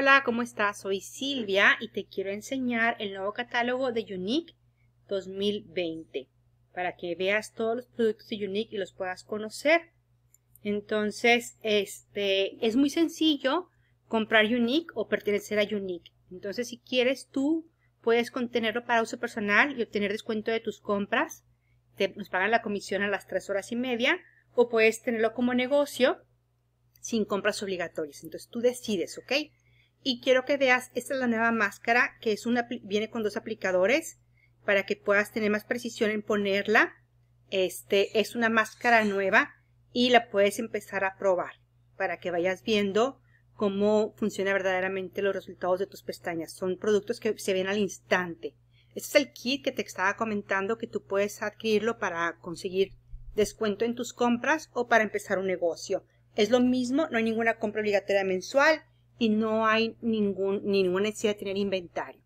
Hola, ¿cómo estás? Soy Silvia y te quiero enseñar el nuevo catálogo de Unique 2020 para que veas todos los productos de Unique y los puedas conocer. Entonces, este es muy sencillo comprar Unique o pertenecer a Unique. Entonces, si quieres tú puedes contenerlo para uso personal y obtener descuento de tus compras. Te, nos pagan la comisión a las tres horas y media o puedes tenerlo como negocio sin compras obligatorias. Entonces tú decides, ¿ok? y quiero que veas, esta es la nueva máscara que es una, viene con dos aplicadores para que puedas tener más precisión en ponerla. Este es una máscara nueva y la puedes empezar a probar para que vayas viendo cómo funciona verdaderamente los resultados de tus pestañas. Son productos que se ven al instante. Este es el kit que te estaba comentando que tú puedes adquirirlo para conseguir descuento en tus compras o para empezar un negocio. Es lo mismo, no hay ninguna compra obligatoria mensual, y no hay ningún, ninguna necesidad de tener inventario.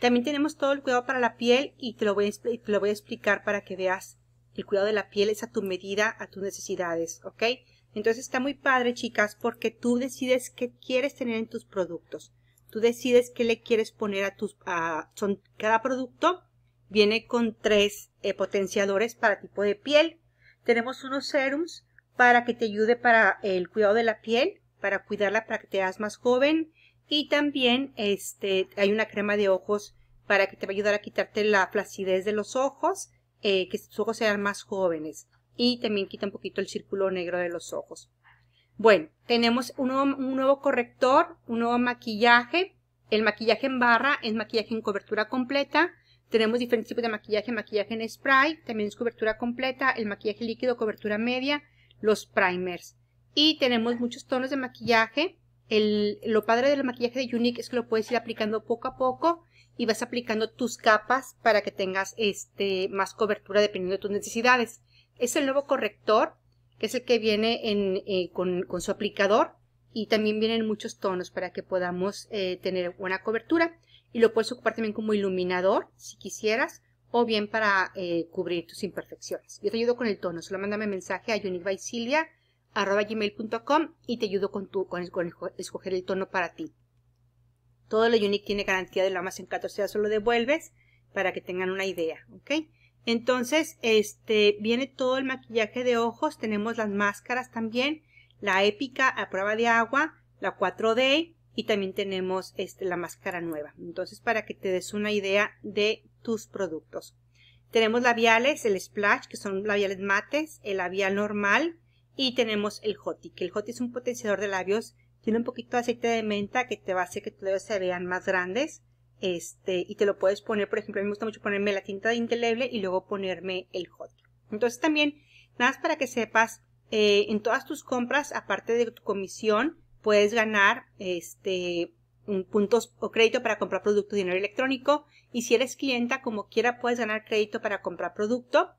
También tenemos todo el cuidado para la piel y te lo voy a, lo voy a explicar para que veas. El cuidado de la piel es a tu medida, a tus necesidades, ¿ok? Entonces está muy padre, chicas, porque tú decides qué quieres tener en tus productos. Tú decides qué le quieres poner a tus... A, son, cada producto viene con tres eh, potenciadores para tipo de piel. Tenemos unos serums para que te ayude para el cuidado de la piel para cuidarla para que te hagas más joven. Y también este, hay una crema de ojos para que te va a ayudar a quitarte la flacidez de los ojos, eh, que tus ojos sean más jóvenes. Y también quita un poquito el círculo negro de los ojos. Bueno, tenemos un nuevo, un nuevo corrector, un nuevo maquillaje. El maquillaje en barra es maquillaje en cobertura completa. Tenemos diferentes tipos de maquillaje, maquillaje en spray, también es cobertura completa, el maquillaje líquido, cobertura media, los primers. Y tenemos muchos tonos de maquillaje. El, lo padre del maquillaje de Unique es que lo puedes ir aplicando poco a poco y vas aplicando tus capas para que tengas este, más cobertura dependiendo de tus necesidades. Es el nuevo corrector, que es el que viene eh, con, su aplicador y también vienen muchos tonos para que podamos eh, tener buena cobertura. Y lo puedes ocupar también como iluminador, si quisieras, o bien para eh, cubrir tus imperfecciones. Yo te ayudo con el tono, solo mándame mensaje a Unique by arroba gmail.com y te ayudo con, tu, con, escoger el tono para ti. Todo lo Unique tiene garantía de la más en 14 sea solo devuelves para que tengan una idea, ¿ok? Entonces, este, viene todo el maquillaje de ojos, tenemos las máscaras también, la épica a prueba de agua, la 4D y también tenemos este, la máscara nueva. Entonces, para que te des una idea de tus productos. Tenemos labiales, el splash, que son labiales mates, el labial normal, y tenemos el Joti, que el Joti es un potenciador de labios. Tiene un poquito de aceite de menta que te va a hacer que tus labios se vean más grandes. Este, y te lo puedes poner, por ejemplo, a mí me gusta mucho ponerme la tinta de indeleble y luego ponerme el Joti. Entonces también, nada más para que sepas, eh, en todas tus compras, aparte de tu comisión, puedes ganar este puntos o crédito para comprar producto de dinero electrónico y si eres clienta como quiera puedes ganar crédito para comprar producto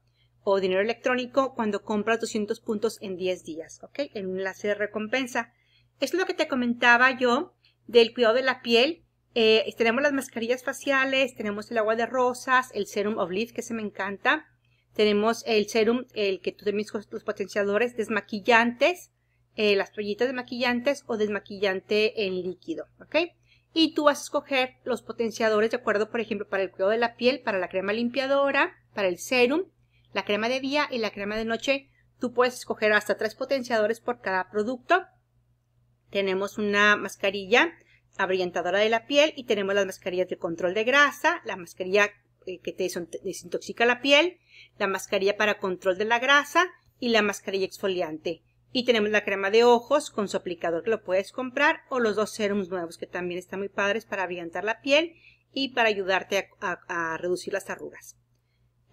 o dinero electrónico cuando compras 200 puntos en 10 días, ¿ok? En un enlace de recompensa. Esto es lo que te comentaba yo del cuidado de la piel. Eh, tenemos las mascarillas faciales, tenemos el agua de rosas, el serum of leaf, que se me encanta. Tenemos el serum, el que tú también los potenciadores desmaquillantes, eh, las toallitas desmaquillantes o desmaquillante en líquido, ¿ok? Y tú vas a escoger los potenciadores de acuerdo, por ejemplo, para el cuidado de la piel, para la crema limpiadora, para el serum, la crema de día y la crema de noche. Tú puedes escoger hasta tres potenciadores por cada producto. Tenemos una mascarilla abrillantadora de la piel y tenemos las mascarillas de control de grasa, la mascarilla eh, que te desintoxica la piel, la mascarilla para control de la grasa y la mascarilla exfoliante. Y tenemos la crema de ojos con su aplicador que lo puedes comprar o los dos serums nuevos que también están muy padres para abrillantar la piel y para ayudarte a reducir las arrugas.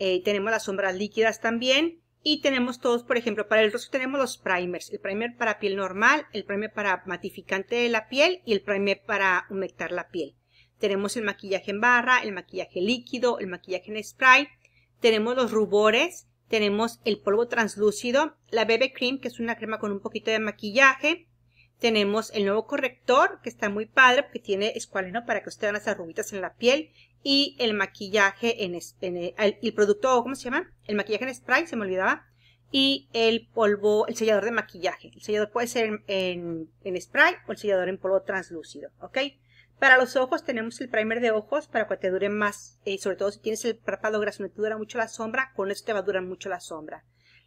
Eh, tenemos las sombras líquidas también y tenemos todos, por ejemplo, para el rostro tenemos los primers, el primer para piel normal, el primer para matificante de la piel y el primer para humectar la piel. Tenemos el maquillaje en barra, el maquillaje líquido, el maquillaje en spray, tenemos los rubores, tenemos el polvo translúcido, la BB Cream, que es una crema con un poquito de maquillaje, tenemos el nuevo corrector, que está muy padre, porque tiene escualeno para que usted vean las rubitas en la piel, y el maquillaje en, eh, el, producto, ¿cómo se llama? El maquillaje en spray, se me olvidaba. Y el polvo, el sellador de maquillaje. El sellador puede ser en, spray o el sellador en polvo translúcido, ¿ok? Para los ojos tenemos el primer de ojos para que te dure más, y eh, sobre todo si tienes el párpado graso no te dura mucho la sombra, con eso te va a durar mucho la sombra.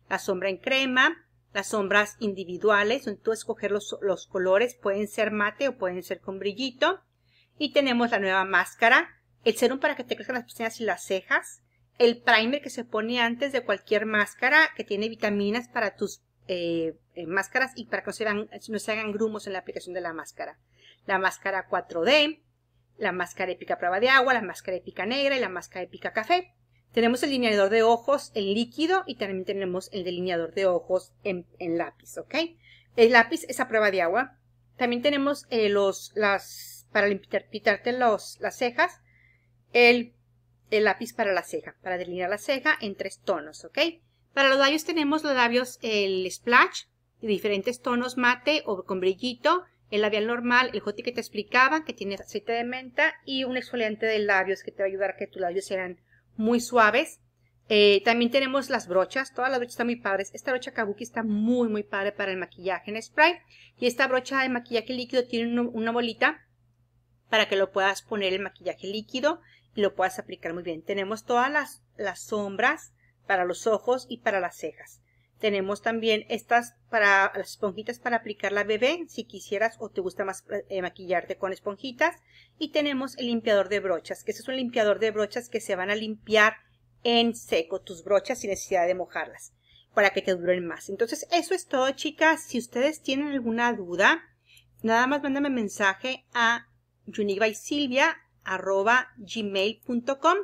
La sombra en crema, las sombras individuales, donde tú escoger los colores, pueden ser mate o pueden ser con brillito. Y tenemos la nueva máscara, el serum para que te crezcan las pestañas y las cejas, el primer que se pone antes de cualquier máscara, que tiene vitaminas para tus eh, eh, máscaras y para que no se, hagan, grumos en la aplicación de la máscara. La máscara 4D, la máscara épica prueba de agua, la máscara épica negra y la máscara épica café. Tenemos el delineador de ojos en líquido y también tenemos el delineador de ojos en, lápiz, ¿ok? El lápiz es a prueba de agua. También tenemos eh, los, las, para limpiarte los, las cejas, el, lápiz para la ceja, para delinear la ceja en tres tonos, ¿ok? Para los labios tenemos los labios, el splash, de diferentes tonos mate o con brillito, el labial normal, el joti que te explicaba, que tiene aceite de menta y un exfoliante de labios que te va a ayudar a que tus labios sean muy suaves. Eh, también tenemos las brochas, todas las brochas están muy padres. Esta brocha kabuki está muy muy padre para el maquillaje en spray. Y esta brocha de maquillaje líquido tiene una bolita para que lo puedas poner el maquillaje líquido lo puedas aplicar muy bien. Tenemos todas las, sombras para los ojos y para las cejas. Tenemos también estas para las esponjitas para aplicar la bebé, si quisieras o te gusta más eh, maquillarte con esponjitas. Y tenemos el limpiador de brochas, que es un limpiador de brochas que se van a limpiar en seco tus brochas sin necesidad de mojarlas, para que te duren más. Entonces, eso es todo, chicas. Si ustedes tienen alguna duda, nada más mándame mensaje a Yuniva y Silvia gmail.com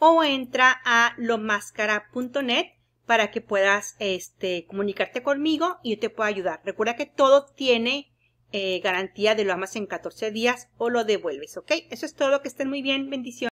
o entra a lomascara.net para que puedas este, comunicarte conmigo y yo te puedo ayudar. Recuerda que todo tiene eh, garantía de lo amas en 14 días o lo devuelves, ¿ok? Eso es todo, que estén muy bien, bendiciones.